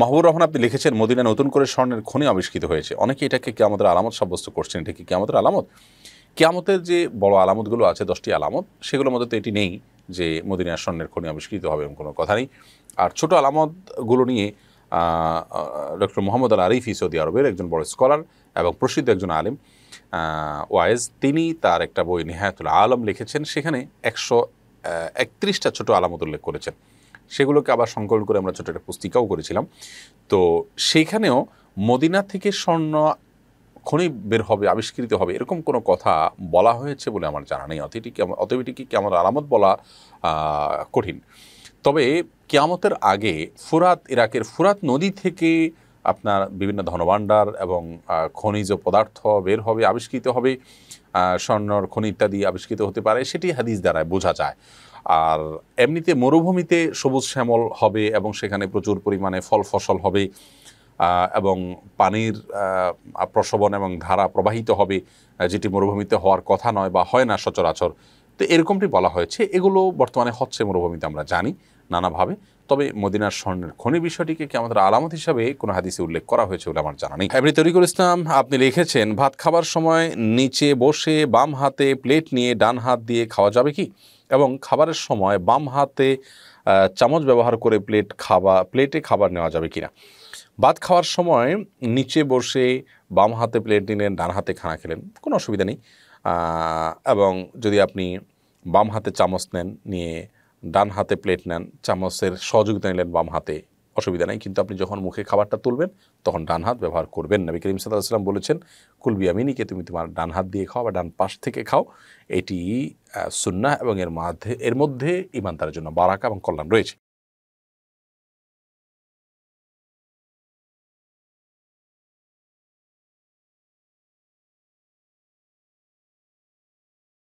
মাহবুর রহমান আপনি লিখেছেন মদিনা নতুন করে স্বর্ণের খনি আবিষ্কৃত হয়েছে অনেকে এটাকে কে আমাদের আলামত সাব্যস্ত করছেন এটা কি আমাদের আলামত কেয়ামতের যে বড় আলামতগুলো আছে দশটি আলামত সেগুলোর মধ্যে তো এটি নেই যে মদিনা স্বর্ণের খনি আবিষ্কৃত হবে এমন কোনো কথা নেই আর ছোট আলামতগুলো নিয়ে doctor Mohammad Al Arifi Saudi আরবের একজন বড় স্কলার এবং প্রসিদ্ধ একজন আলেম ওয়াইজ তিনি তার একটা বই নেহায়তুল আলম লিখেছেন সেখানে একশো একত্রিশটা ছোট আলামত উল্লেখ করেছেন সেগুলোকে আবার সংকলন করে আমরা ছোটো একটা পুস্তিকাও করেছিলাম তো সেইখানেও মদিনা থেকে স্বর্ণ খনি বের হবে আবিষ্কৃত হবে এরকম কোনো কথা বলা হয়েছে বলে আমার জানা নেই অতিটিকে অতবিটিকে কি আমার আলামত বলা কঠিন তবে কেয়ামতের আগে ফুরাত ইরাকের ফুরাত নদী থেকে আপনার বিভিন্ন ধনভাণ্ডার এবং খনিজ পদার্থ বের হবে আবিষ্কৃত হবে স্বর্ণর খনি ইত্যাদি আবিষ্কৃত হতে পারে সেটি হাদিস দ্বারায় বোঝা যায় আর এমনিতে মরুভূমিতে সবুজ শ্যামল হবে এবং সেখানে প্রচুর পরিমাণে ফল ফসল হবে এবং পানির প্রসবন এবং ধারা প্রবাহিত হবে যেটি মরুভূমিতে হওয়ার কথা নয় বা হয় না সচরাচর তো এরকমটি বলা হয়েছে এগুলো বর্তমানে হচ্ছে মরুভূমিতে আমরা জানি নানাভাবে তবে মদিনার স্বর্ণের খনি বিষয়টিকে কি আমাদের আলামত হিসাবে কোনো হাদিসে উল্লেখ করা হয়েছে বলে আমার জানা নেই এমনি তরিকুল ইসলাম আপনি লিখেছেন ভাত খাবার সময় নিচে বসে বাম হাতে প্লেট নিয়ে ডান হাত দিয়ে খাওয়া যাবে কি এবং খাবারের সময় বাম হাতে চামচ ব্যবহার করে প্লেট খাওয়া প্লেটে খাবার নেওয়া যাবে কি না ভাত খাওয়ার সময় নিচে বসে বাম হাতে প্লেট নিলেন ডান হাতে খানা খেলেন কোনো অসুবিধা নেই এবং যদি আপনি বাম হাতে চামচ নেন নিয়ে ডান হাতে প্লেট নেন চামচের সহযোগিতা নিলেন বাম হাতে অসুবিধা নেই কিন্তু আপনি যখন মুখে খাবারটা তুলবেন তখন ডান হাত ব্যবহার করবেন নবী করিম সাল্লাম বলেছেন কুলবি তুমি তোমার ডান হাত দিয়ে খাও বা ডান পাশ থেকে খাও এটি সুন্না এবং এর মাধ্যে এর মধ্যে ইমানদারের জন্য বারাকা এবং কল্যাণ রয়েছে